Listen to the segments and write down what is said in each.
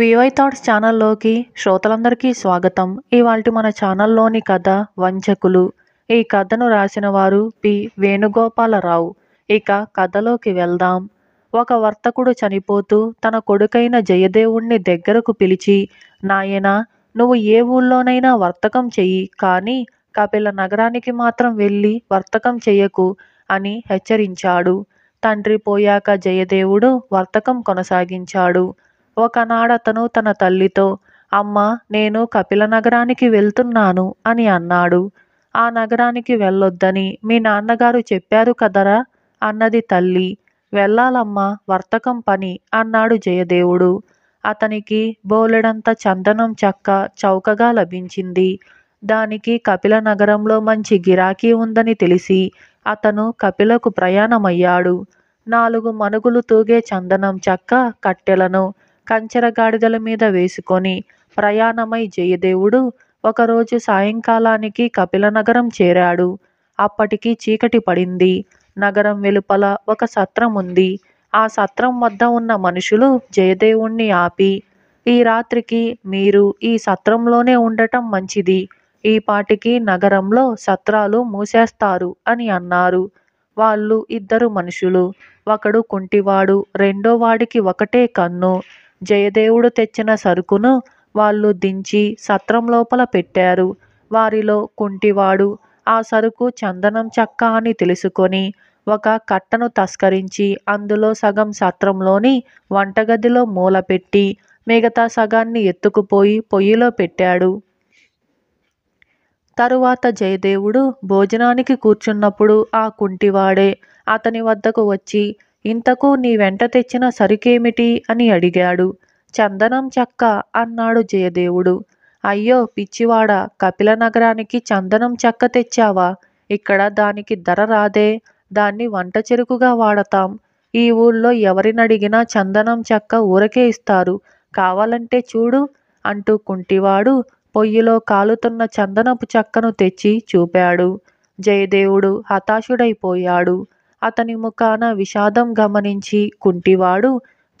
VY thoughts ఛానల్లోకి శ్రోతలందరికీ స్వాగతం ఇవాళ మన ఛానల్లోని కథ వంచకులు ఈ కథను రాసిన వారు పి వేణుగోపాలరావు ఇక కథలోకి వెళ్దాం ఒక వర్తకుడు చనిపోతూ తన కొడుకైన జయదేవుణ్ణి దగ్గరకు పిలిచి నాయన నువ్వు ఏ ఊళ్ళోనైనా వర్తకం చెయ్యి కానీ కపిల నగరానికి మాత్రం వెళ్ళి వర్తకం చెయ్యకు అని హెచ్చరించాడు తండ్రి పోయాక జయదేవుడు వర్తకం కొనసాగించాడు ఒకనాడతను తన తల్లితో అమ్మ నేను కపిల నగరానికి వెళ్తున్నాను అని అన్నాడు ఆ నగరానికి వెళ్ళొద్దని మీ నాన్నగారు చెప్పారు కదరా అన్నది తల్లి వెళ్ళాలమ్మా వర్తకం పని అన్నాడు జయదేవుడు అతనికి బోలెడంత చందనం చక్క చౌకగా లభించింది దానికి కపిల నగరంలో మంచి గిరాకీ ఉందని తెలిసి అతను కపిలకు ప్రయాణమయ్యాడు నాలుగు మనుగులు తూగే చందనం చక్క కట్టెలను కంచెర గాడిదల మీద వేసుకొని ప్రయాణమై జయదేవుడు ఒకరోజు సాయంకాలానికి కపిలనగరం చేరాడు అప్పటికి చీకటి పడింది నగరం వెలుపల ఒక సత్రం ఉంది ఆ సత్రం వద్ద ఉన్న మనుషులు జయదేవుణ్ణి ఆపి ఈ రాత్రికి మీరు ఈ సత్రంలోనే ఉండటం మంచిది ఈ పాటికి నగరంలో సత్రాలు మూసేస్తారు అని అన్నారు వాళ్ళు ఇద్దరు మనుషులు ఒకడు కుంటివాడు రెండో వాడికి ఒకటే కన్ను జయదేవుడు తెచ్చిన సరుకును వాళ్ళు దించి సత్రం లోపల పెట్టారు వారిలో కుంటివాడు ఆ సరుకు చందనం చక్క అని తెలుసుకొని ఒక కట్టను తస్కరించి అందులో సగం సత్రంలోని వంటగదిలో మూలపెట్టి మిగతా సగాన్ని ఎత్తుకుపోయి పొయ్యిలో పెట్టాడు తరువాత జయదేవుడు భోజనానికి కూర్చున్నప్పుడు ఆ కుంటివాడే అతని వద్దకు వచ్చి ఇంతకు నీ వెంట తెచ్చిన సరుకేమిటి అని అడిగాడు చందనం చెక్క అన్నాడు జయదేవుడు అయ్యో పిచ్చివాడ కపిల నగరానికి చందనం చెక్క తెచ్చావా ఇక్కడ దానికి ధర రాదే దాన్ని వంట చెరుకుగా వాడతాం ఈ ఊళ్ళో ఎవరినడిగినా చందనం చెక్క ఊరకే ఇస్తారు కావాలంటే చూడు అంటూ కుంటివాడు పొయ్యిలో కాలుతున్న చందనపు చెక్కను తెచ్చి చూపాడు జయదేవుడు హతాశుడైపోయాడు అతని ముఖాన విషాదం గమనించి కుంటివాడు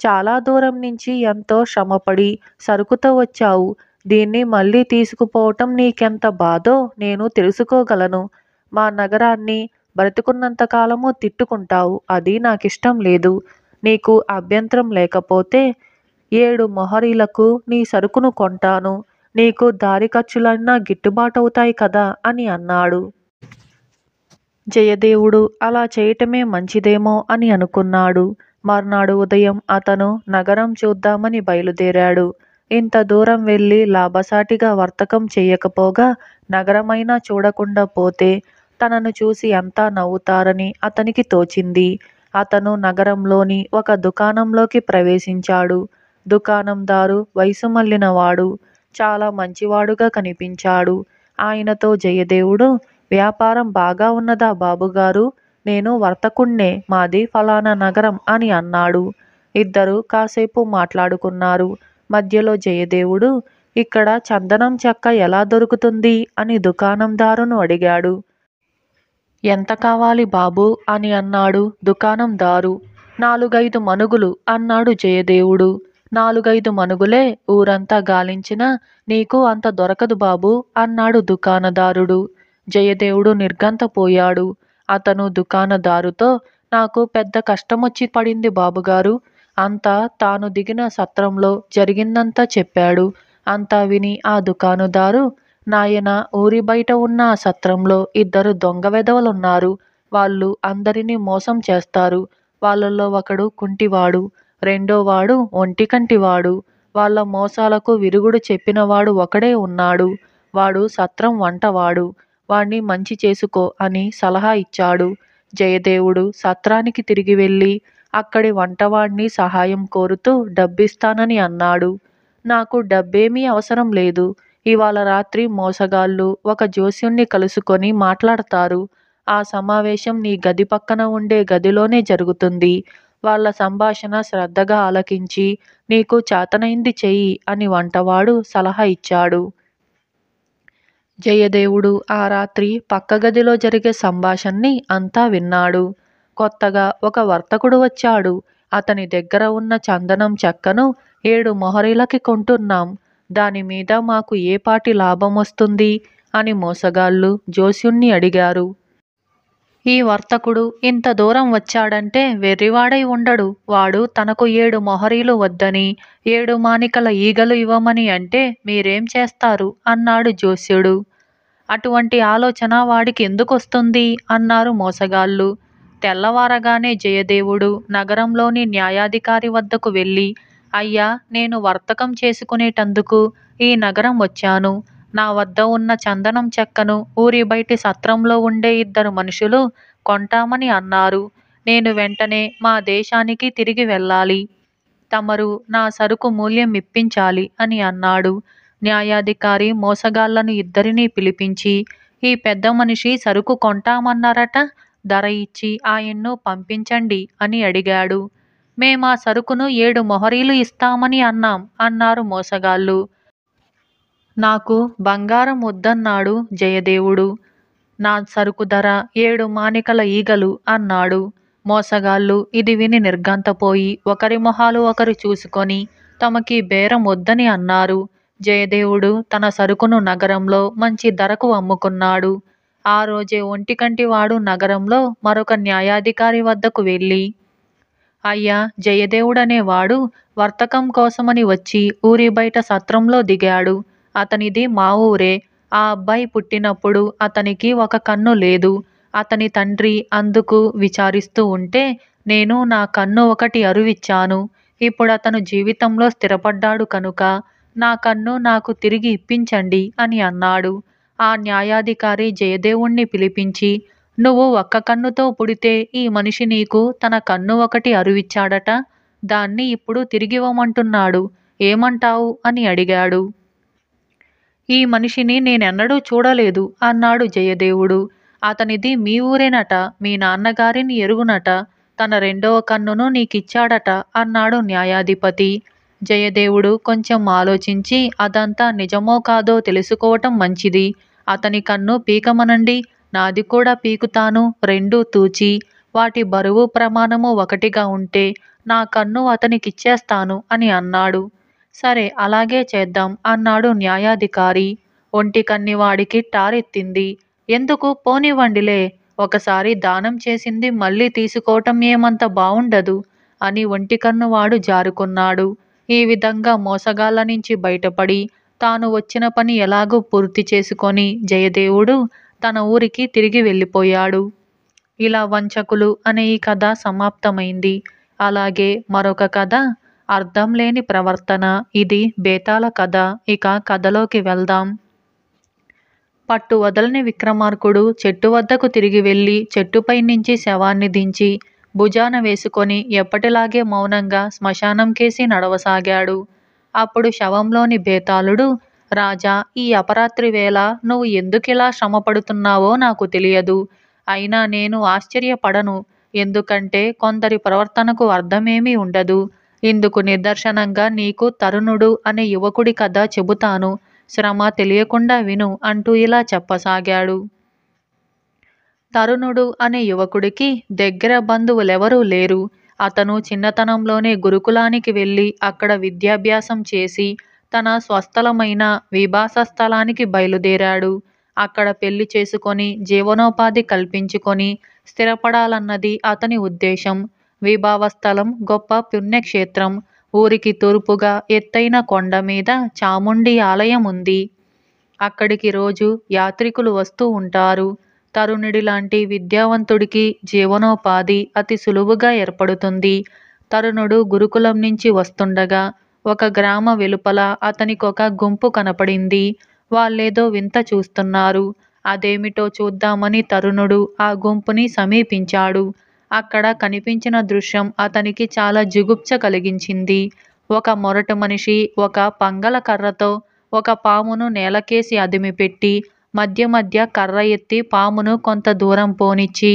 చాలా దూరం నుంచి ఎంతో శ్రమపడి సరుకుతో వచ్చావు దీన్ని మళ్ళీ తీసుకుపోవటం నీకెంత బాధో నేను తెలుసుకోగలను మా నగరాన్ని బ్రతుకున్నంత కాలము తిట్టుకుంటావు అది నాకిష్టం లేదు నీకు అభ్యంతరం లేకపోతే ఏడు మొహరీలకు నీ సరుకును కొంటాను నీకు దారి ఖర్చులన్నా గిట్టుబాటు అవుతాయి కదా అని అన్నాడు జయదేవుడు అలా చేయటమే మంచిదేమో అని అనుకున్నాడు మర్నాడు ఉదయం అతను నగరం చూద్దామని బయలుదేరాడు ఇంత దూరం వెళ్ళి లాభసాటిగా వర్తకం చేయకపోగా నగరమైనా చూడకుండా పోతే తనను చూసి అంతా నవ్వుతారని అతనికి తోచింది అతను నగరంలోని ఒక దుకాణంలోకి ప్రవేశించాడు దుకాణందారు వయసు మళ్ళినవాడు చాలా మంచివాడుగా కనిపించాడు ఆయనతో జయదేవుడు వ్యాపారం బాగా ఉన్నదా బాబుగారు నేను వర్తకుణ్ణే మాది ఫలానా నగరం అని అన్నాడు ఇద్దరు కాసేపు మాట్లాడుకున్నారు మధ్యలో జయదేవుడు ఇక్కడ చందనం చెక్క ఎలా దొరుకుతుంది అని దుకాణందారును అడిగాడు ఎంత కావాలి బాబు అని అన్నాడు దుకాణందారు నాలుగైదు మనుగులు అన్నాడు జయదేవుడు నాలుగైదు మనుగులే ఊరంతా గాలించిన నీకు అంత దొరకదు బాబు అన్నాడు దుకాణదారుడు జయదేవుడు నిర్గంతపోయాడు అతను దుకాణదారుతో నాకు పెద్ద కష్టమొచ్చి పడింది బాబుగారు అంతా తాను దిగిన సత్రంలో జరిగిందంతా చెప్పాడు అంతా విని ఆ దుకాణదారు నాయన ఊరి బయట ఉన్న ఆ సత్రంలో ఇద్దరు దొంగ వెధవలున్నారు వాళ్ళు అందరినీ మోసం చేస్తారు వాళ్ళల్లో ఒకడు కుంటివాడు రెండోవాడు కంటివాడు వాళ్ళ మోసాలకు విరుగుడు చెప్పినవాడు ఒకడే ఉన్నాడు వాడు సత్రం వంటవాడు వాణ్ణి మంచి చేసుకో అని సలహా ఇచ్చాడు జయదేవుడు సత్రానికి తిరిగి వెళ్ళి అక్కడి వంటవాణ్ణి సహాయం కోరుతూ డబ్బిస్తానని అన్నాడు నాకు డబ్బేమీ అవసరం లేదు ఇవాళ రాత్రి మోసగాళ్ళు ఒక జోస్యుణ్ణి కలుసుకొని మాట్లాడతారు ఆ సమావేశం నీ గది పక్కన ఉండే గదిలోనే జరుగుతుంది వాళ్ళ సంభాషణ శ్రద్ధగా ఆలకించి నీకు చేతనైంది చెయ్యి అని వంటవాడు సలహా ఇచ్చాడు జయదేవుడు ఆ రాత్రి పక్క గదిలో జరిగే సంభాషణని అంతా విన్నాడు కొత్తగా ఒక వర్తకుడు వచ్చాడు అతని దగ్గర ఉన్న చందనం చెక్కను ఏడు మొహరీలకి కొంటున్నాం దాని మీద మాకు పాటి లాభం వస్తుంది అని మోసగాళ్ళు జోస్యుణ్ణి అడిగారు ఈ వర్తకుడు ఇంత దూరం వచ్చాడంటే వెర్రివాడై ఉండడు వాడు తనకు ఏడు మొహరీలు వద్దని ఏడు మానికల ఈగలు ఇవ్వమని అంటే మీరేం చేస్తారు అన్నాడు జోస్యుడు అటువంటి ఆలోచన వాడికి ఎందుకొస్తుంది అన్నారు మోసగాళ్ళు తెల్లవారగానే జయదేవుడు నగరంలోని న్యాయాధికారి వద్దకు వెళ్ళి అయ్యా నేను వర్తకం చేసుకునేటందుకు ఈ నగరం వచ్చాను నా వద్ద ఉన్న చందనం చెక్కను ఊరి బయటి సత్రంలో ఉండే ఇద్దరు మనుషులు కొంటామని అన్నారు. నేను వెంటనే మా దేశానికి తిరిగి వెళ్ళాలి. తమరు నా సరుకు మూల్యం ఇప్పించాలి అని అన్నాడు. న్యాయాధికారి మోసగాళ్ళను ఇద్దరినీ పిలిపించి, ఈ పెద్ద మనిషి సరుకు కొంటామన్నారట ధర ఇచ్చి ఆయన్ను పంపించండి అని అడిగాడు. మేమా సరుకును ఏడు మొహరీలు ఇస్తామని అన్నాం అన్నారు మోసగాళ్ళు. నాకు బంగారం వద్దన్నాడు జయదేవుడు నా సరుకు ధర ఏడు మానికల ఈగలు అన్నాడు మోసగాళ్ళు ఇది విని నిర్గంతపోయి ఒకరి మొహాలు ఒకరు చూసుకొని తమకి బేరం వద్దని అన్నారు జయదేవుడు తన సరుకును నగరంలో మంచి ధరకు అమ్ముకున్నాడు ఆ రోజే ఒంటికంటి వాడు నగరంలో మరొక న్యాయాధికారి వద్దకు వెళ్ళి అయ్యా జయదేవుడనేవాడు వర్తకం కోసమని వచ్చి ఊరి బయట సత్రంలో దిగాడు అతనిది మా ఊరే ఆ అబ్బాయి పుట్టినప్పుడు అతనికి ఒక కన్ను లేదు అతని తండ్రి అందుకు విచారిస్తూ ఉంటే నేను నా కన్ను ఒకటి అరువిచ్చాను ఇప్పుడు అతను జీవితంలో స్థిరపడ్డాడు కనుక నా కన్ను నాకు తిరిగి ఇప్పించండి అని అన్నాడు ఆ న్యాయాధికారి జయదేవుణ్ణి పిలిపించి నువ్వు ఒక్క కన్నుతో పుడితే ఈ మనిషి నీకు తన కన్ను ఒకటి అరువిచ్చాడట దాన్ని ఇప్పుడు తిరిగివ్వమంటున్నాడు ఏమంటావు అని అడిగాడు ఈ మనిషిని నేనెన్నడూ చూడలేదు అన్నాడు జయదేవుడు అతనిది మీ ఊరేనట మీ నాన్నగారిని ఎరుగునట తన రెండవ కన్నును నీకిచ్చాడట అన్నాడు న్యాయాధిపతి జయదేవుడు కొంచెం ఆలోచించి అదంతా నిజమో కాదో తెలుసుకోవటం మంచిది అతని కన్ను పీకమనండి నాది కూడా పీకుతాను రెండూ తూచి వాటి బరువు ప్రమాణము ఒకటిగా ఉంటే నా కన్ను అతనికిచ్చేస్తాను అని అన్నాడు సరే అలాగే చేద్దాం అన్నాడు న్యాయాధికారి ఒంటి కన్నివాడికి టారెత్తింది ఎందుకు పోనివ్వండిలే ఒకసారి దానం చేసింది మళ్ళీ తీసుకోవటం ఏమంత బావుండదు అని ఒంటి కన్నువాడు జారుకున్నాడు ఈ విధంగా మోసగాళ్ళ నుంచి బయటపడి తాను వచ్చిన పని ఎలాగూ పూర్తి చేసుకొని జయదేవుడు తన ఊరికి తిరిగి వెళ్ళిపోయాడు ఇలా వంచకులు అనే ఈ కథ సమాప్తమైంది అలాగే మరొక కథ అర్థం లేని ప్రవర్తన ఇది బేతాల కథ ఇక కథలోకి వెళ్దాం పట్టు వదలని విక్రమార్కుడు చెట్టు వద్దకు తిరిగి వెళ్ళి చెట్టుపై నుంచి శవాన్ని దించి భుజాన వేసుకొని ఎప్పటిలాగే మౌనంగా శ్మశానంకేసి నడవసాగాడు అప్పుడు శవంలోని బేతాళుడు రాజా ఈ అపరాత్రి వేళ నువ్వు ఎందుకిలా శ్రమపడుతున్నావో నాకు తెలియదు అయినా నేను ఆశ్చర్యపడను ఎందుకంటే కొందరి ప్రవర్తనకు అర్థమేమీ ఉండదు ఇందుకు నిదర్శనంగా నీకు తరుణుడు అనే యువకుడి కథ చెబుతాను శ్రమ తెలియకుండా విను అంటూ ఇలా చెప్పసాగాడు తరుణుడు అనే యువకుడికి దగ్గర బంధువులెవరూ లేరు అతను చిన్నతనంలోనే గురుకులానికి వెళ్ళి అక్కడ విద్యాభ్యాసం చేసి తన స్వస్థలమైన విభాస స్థలానికి బయలుదేరాడు అక్కడ పెళ్లి చేసుకొని జీవనోపాధి కల్పించుకొని స్థిరపడాలన్నది అతని ఉద్దేశం విభావస్థలం గొప్ప పుణ్యక్షేత్రం ఊరికి తూర్పుగా ఎత్తైన కొండ మీద చాముండి ఆలయం ఉంది అక్కడికి రోజు యాత్రికులు వస్తూ ఉంటారు తరుణుడి లాంటి విద్యావంతుడికి జీవనోపాధి అతి సులువుగా ఏర్పడుతుంది తరుణుడు గురుకులం నుంచి వస్తుండగా ఒక గ్రామ వెలుపల అతనికొక గుంపు కనపడింది వాళ్ళేదో వింత చూస్తున్నారు అదేమిటో చూద్దామని తరుణుడు ఆ గుంపుని సమీపించాడు అక్కడ కనిపించిన దృశ్యం అతనికి చాలా జుగుప్స కలిగించింది ఒక మొరటు మనిషి ఒక పంగల కర్రతో ఒక పామును నేలకేసి అదిమిపెట్టి మధ్య మధ్య కర్ర ఎత్తి పామును కొంత దూరం పోనిచ్చి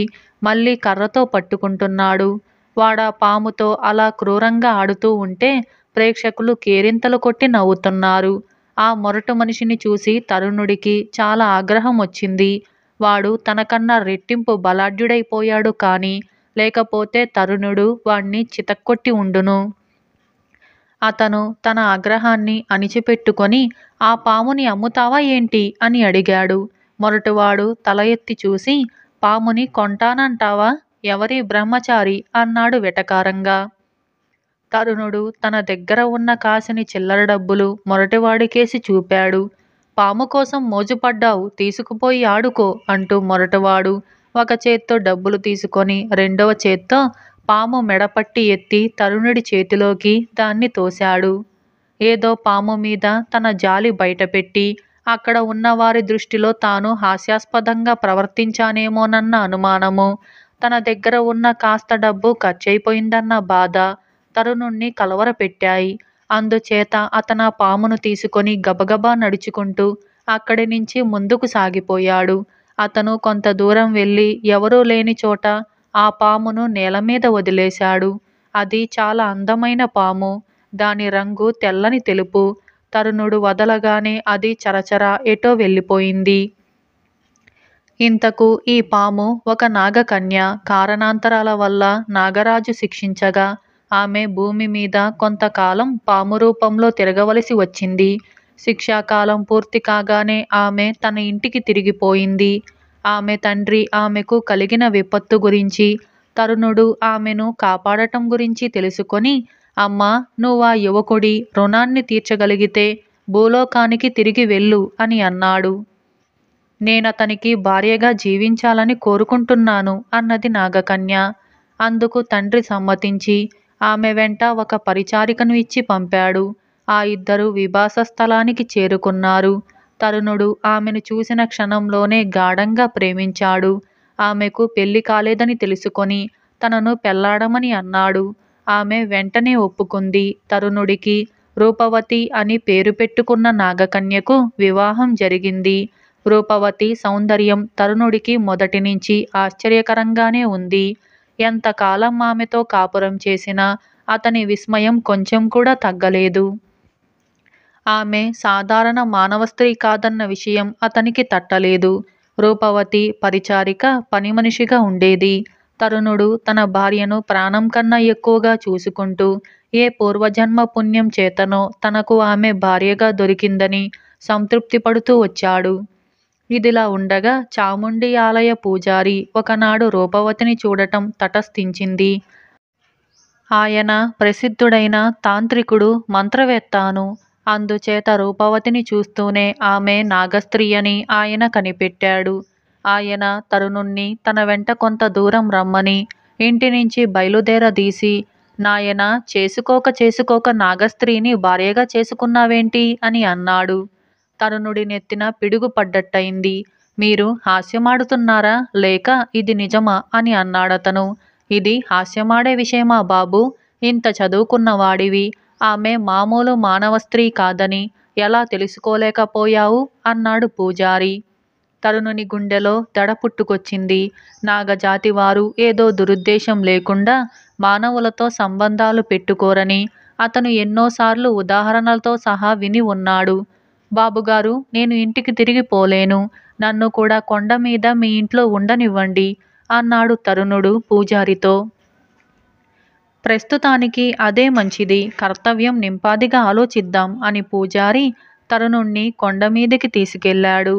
మళ్ళీ కర్రతో పట్టుకుంటున్నాడు వాడా పాముతో అలా క్రూరంగా ఆడుతూ ఉంటే ప్రేక్షకులు కేరింతలు కొట్టి నవ్వుతున్నారు ఆ మొరటు మనిషిని చూసి తరుణుడికి చాలా ఆగ్రహం వచ్చింది వాడు తనకన్నా రెట్టింపు బలాఢ్యుడైపోయాడు కానీ లేకపోతే తరుణుడు వాణ్ణి చితక్కొట్టి ఉండును అతను తన ఆగ్రహాన్ని అణిచిపెట్టుకొని ఆ పాముని అమ్ముతావా ఏంటి అని అడిగాడు మొరటివాడు తల ఎత్తి చూసి పాముని కొంటానంటావా ఎవరి బ్రహ్మచారి అన్నాడు వెటకారంగా తరుణుడు తన దగ్గర ఉన్న కాసిని చిల్లర డబ్బులు మొరటివాడికేసి చూపాడు పాము కోసం మోజుపడ్డావు తీసుకుపోయి ఆడుకో అంటూ మొరటివాడు ఒక చేత్తో డబ్బులు తీసుకొని రెండవ చేత్తో పాము మెడపట్టి ఎత్తి తరుణుడి చేతిలోకి దాన్ని తోశాడు ఏదో పాము మీద తన జాలి బయటపెట్టి అక్కడ ఉన్నవారి దృష్టిలో తాను హాస్యాస్పదంగా ప్రవర్తించానేమోనన్న అనుమానము తన దగ్గర ఉన్న కాస్త డబ్బు ఖర్చయిపోయిందన్న బాధ తరుణుణ్ణి కలవరపెట్టాయి అందుచేత అతను పామును తీసుకొని గబగబా నడుచుకుంటూ అక్కడి నుంచి ముందుకు సాగిపోయాడు అతను కొంత దూరం వెళ్ళి ఎవరూ లేని చోట ఆ పామును నేల మీద వదిలేశాడు అది చాలా అందమైన పాము దాని రంగు తెల్లని తెలుపు తరుణుడు వదలగానే అది చరచర ఎటో వెళ్ళిపోయింది ఇంతకు ఈ పాము ఒక నాగకన్య కారణాంతరాల వల్ల నాగరాజు శిక్షించగా ఆమె భూమి మీద కొంతకాలం పాము రూపంలో తిరగవలసి వచ్చింది శిక్షాకాలం పూర్తి కాగానే ఆమె తన ఇంటికి తిరిగిపోయింది ఆమె తండ్రి ఆమెకు కలిగిన విపత్తు గురించి తరుణుడు ఆమెను కాపాడటం గురించి తెలుసుకొని అమ్మ నువ్వు ఆ యువకుడి రుణాన్ని తీర్చగలిగితే భూలోకానికి తిరిగి వెళ్ళు అని అన్నాడు నేనతనికి భార్యగా జీవించాలని కోరుకుంటున్నాను అన్నది నాగకన్య అందుకు తండ్రి సమ్మతించి ఆమె వెంట ఒక పరిచారికను ఇచ్చి పంపాడు ఆ ఇద్దరు విభాస స్థలానికి చేరుకున్నారు. తరుణుడు ఆమెను చూసిన క్షణంలోనే గాఢంగా ప్రేమించాడు. ఆమెకు పెళ్ళి కాలేదని తెలుసుకొని తనను పెళ్ళాడమని అన్నాడు. ఆమె వెంటనే ఒప్పుకుంది. తరుణుడికి రూపవతి అని పేరు పెట్టుకున్న నాగకన్యకు వివాహం జరిగింది. రూపవతి సౌందర్యం తరుణుడికి మొదటి నుంచి ఆశ్చర్యకరంగానే ఉంది. ఎంతకాలం ఆమెతో కాపురం చేసినా అతని విస్మయం కొంచెం కూడా తగ్గలేదు. ఆమె సాధారణ మానవ స్త్రీ కాదన్న విషయం అతనికి తట్టలేదు రూపవతి పరిచారిక పనిమనిషిగా ఉండేది తరుణుడు తన భార్యను ప్రాణం కన్నా ఎక్కువగా చూసుకుంటూ ఏ పూర్వజన్మ పుణ్యం చేతనో తనకు ఆమె భార్యగా దొరికిందని సంతృప్తి పడుతూ వచ్చాడు ఇదిలా ఉండగా చాముండి ఆలయ పూజారి ఒకనాడు రూపవతిని చూడటం తటస్థించింది ఆయన ప్రసిద్ధుడైన తాంత్రికుడు మంత్రవేత్తాను అందుచేత రూపవతిని చూస్తూనే ఆమె నాగస్త్రీ అని ఆయన కనిపెట్టాడు ఆయన తరుణుణ్ణి తన వెంట కొంత దూరం రమ్మని ఇంటి నుంచి బయలుదేరదీసి నాయన చేసుకోక చేసుకోక నాగస్త్రీని భార్యగా చేసుకున్నావేంటి అని అన్నాడు తరుణుడి నెత్తిన పిడుగు పడ్డట్టయింది మీరు హాస్యమాడుతున్నారా లేక ఇది నిజమా అని అన్నాడతను ఇది హాస్యమాడే విషయమా బాబు ఇంత చదువుకున్నవాడివి ఆమె మామూలు మానవ స్త్రీ కాదని ఎలా తెలుసుకోలేకపోయావు అన్నాడు పూజారి తరుణుని గుండెలో దడ పుట్టుకొచ్చింది నాగజాతి వారు ఏదో దురుద్దేశం లేకుండా మానవులతో సంబంధాలు పెట్టుకోరని అతను ఎన్నోసార్లు ఉదాహరణలతో సహా విని ఉన్నాడు బాబుగారు నేను ఇంటికి తిరిగి పోలేను నన్ను కూడా కొండ మీద మీ ఇంట్లో ఉండనివ్వండి అన్నాడు తరుణుడు పూజారితో ప్రస్తుతానికి అదే మంచిది కర్తవ్యం నింపాదిగా ఆలోచిద్దాం అని పూజారి తరుణుణ్ణి కొండమీదికి తీసుకెళ్లాడు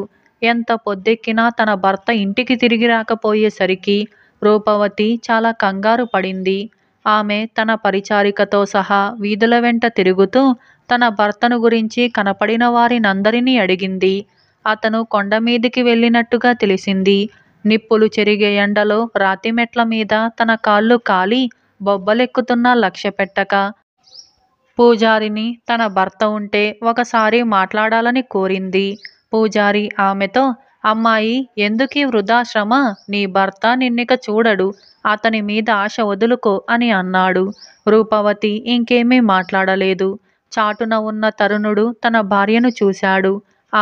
ఎంత పొద్దెక్కినా తన భర్త ఇంటికి తిరిగి రాకపోయేసరికి రూపవతి చాలా కంగారు పడింది ఆమె తన పరిచారికతో సహా వీధుల వెంట తిరుగుతూ తన భర్తను గురించి కనపడిన వారినందరినీ అడిగింది అతను కొండమీదికి వెళ్ళినట్టుగా తెలిసింది నిప్పులు చెరిగే ఎండలో రాతిమెట్ల మీద తన కాళ్ళు కాలి బొబ్బలెక్కుతున్నా లక్ష్య పెట్టక పూజారిని తన భర్త ఉంటే ఒకసారి మాట్లాడాలని కోరింది పూజారి ఆమెతో అమ్మాయి ఎందుకీ వృధాశ్రమ నీ భర్త నిన్నిక చూడడు అతని మీద ఆశ వదులుకో అని అన్నాడు రూపవతి ఇంకేమీ మాట్లాడలేదు చాటున ఉన్న తరుణుడు తన భార్యను చూశాడు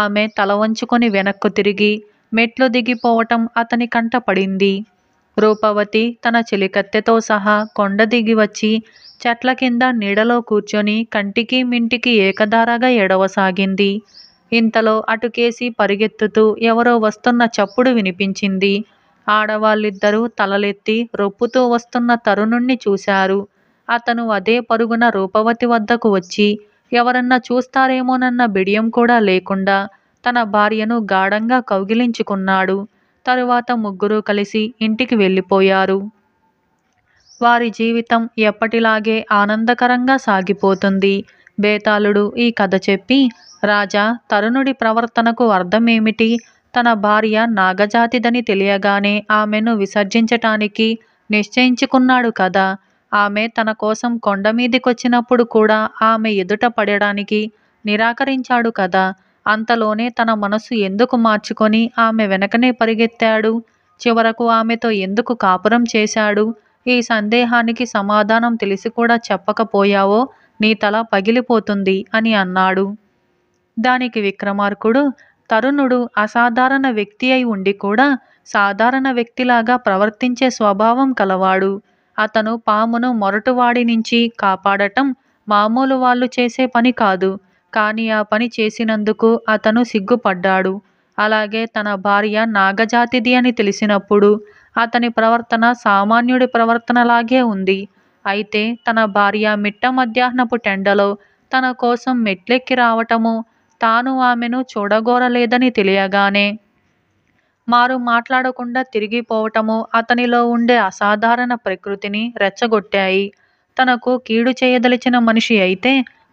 ఆమె తల వంచుకొని వెనక్కు తిరిగి మెట్లు దిగిపోవటం అతని కంట పడింది రూపవతి తన చెలికత్తెతో సహా కొండ దిగి వచ్చి చెట్ల కింద నీడలో కూర్చొని కంటికి మింటికి ఏకధారగా ఎడవసాగింది ఇంతలో అటుకేసి పరిగెత్తుతూ ఎవరో వస్తున్న చప్పుడు వినిపించింది ఆడవాళ్ళిద్దరూ తలలెత్తి రొప్పుతూ వస్తున్న తరుణుణ్ణి చూశారు అతను అదే పరుగున రూపవతి వద్దకు వచ్చి ఎవరన్నా చూస్తారేమోనన్న బిడియం కూడా లేకుండా తన భార్యను గాఢంగా కౌగిలించుకున్నాడు తరువాత ముగ్గురూ కలిసి ఇంటికి వెళ్ళిపోయారు వారి జీవితం ఎప్పటిలాగే ఆనందకరంగా సాగిపోతుంది బేతాళుడు ఈ కథ చెప్పి రాజా తరుణుడి ప్రవర్తనకు అర్థమేమిటి తన భార్య నాగజాతిదని తెలియగానే ఆమెను విసర్జించటానికి నిశ్చయించుకున్నాడు కదా ఆమె తన కోసం కొండ మీదకొచ్చినప్పుడు కూడా ఆమె ఎదుట పడడానికి నిరాకరించాడు కదా అంతలోనే తన మనసు ఎందుకు మార్చుకొని ఆమె వెనకనే పరిగెత్తాడు చివరకు ఆమెతో ఎందుకు కాపురం చేశాడు ఈ సందేహానికి సమాధానం తెలిసి కూడా చెప్పకపోయావో నీ తల పగిలిపోతుంది అని అన్నాడు దానికి విక్రమార్కుడు తరుణుడు అసాధారణ వ్యక్తి అయి ఉండి కూడా సాధారణ వ్యక్తిలాగా ప్రవర్తించే స్వభావం కలవాడు అతను పామును మొరటువాడి నుంచి కాపాడటం మామూలు వాళ్ళు చేసే పని కాదు కానీ ఆ పని చేసినందుకు అతను సిగ్గుపడ్డాడు. అలాగే తన భార్య నాగజాతిది అని తెలిసినప్పుడు అతని ప్రవర్తన సామాన్యుడి ప్రవర్తనలాగే ఉంది. అయితే తన భార్య మిట్ట మధ్యాహ్నపు టెండలో తన కోసం మెట్లెక్కి రావటము తాను ఆమెను చూడగోరలేదని తెలియగానే మారు మాట్లాడకుండా తిరిగిపోవటము అతనిలో ఉండే అసాధారణ ప్రకృతిని రెచ్చగొట్టాయి. తనకు కీడు చేయదలిచిన మనిషి అయితే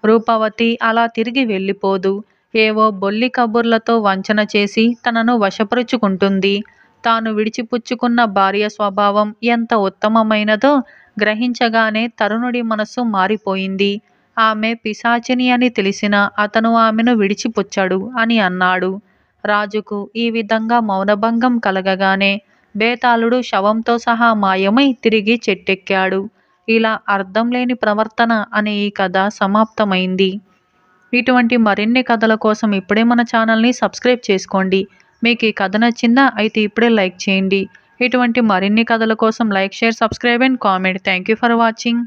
రూపవతి అలా తిరిగి వెళ్ళిపోదు ఏవో బొల్లి కబుర్లతో వంచన చేసి తనను వశపరుచుకుంటుంది తాను విడిచిపుచ్చుకున్న భార్య స్వభావం ఎంత ఉత్తమమైనదో గ్రహించగానే తరుణుడి మనస్సు మారిపోయింది ఆమె పిశాచిని అని తెలిసిన అతను ఆమెను విడిచిపుచ్చాడు అని అన్నాడు రాజుకు ఈ విధంగా మౌనభంగం కలగగానే బేతాళుడు శవంతో సహా మాయమై తిరిగి చెట్టెక్కాడు ఇలా అర్థం లేని ప్రవర్తన అనే ఈ కథ సమాప్తమైంది ఇటువంటి మరిన్ని కథల కోసం ఇప్పుడే మన ఛానల్ని సబ్స్క్రైబ్ చేసుకోండి మీకు ఈ కథ నచ్చిందా అయితే ఇప్పుడే లైక్ చేయండి ఇటువంటి మరిన్ని కథల కోసం like share subscribe and comment thank you for watching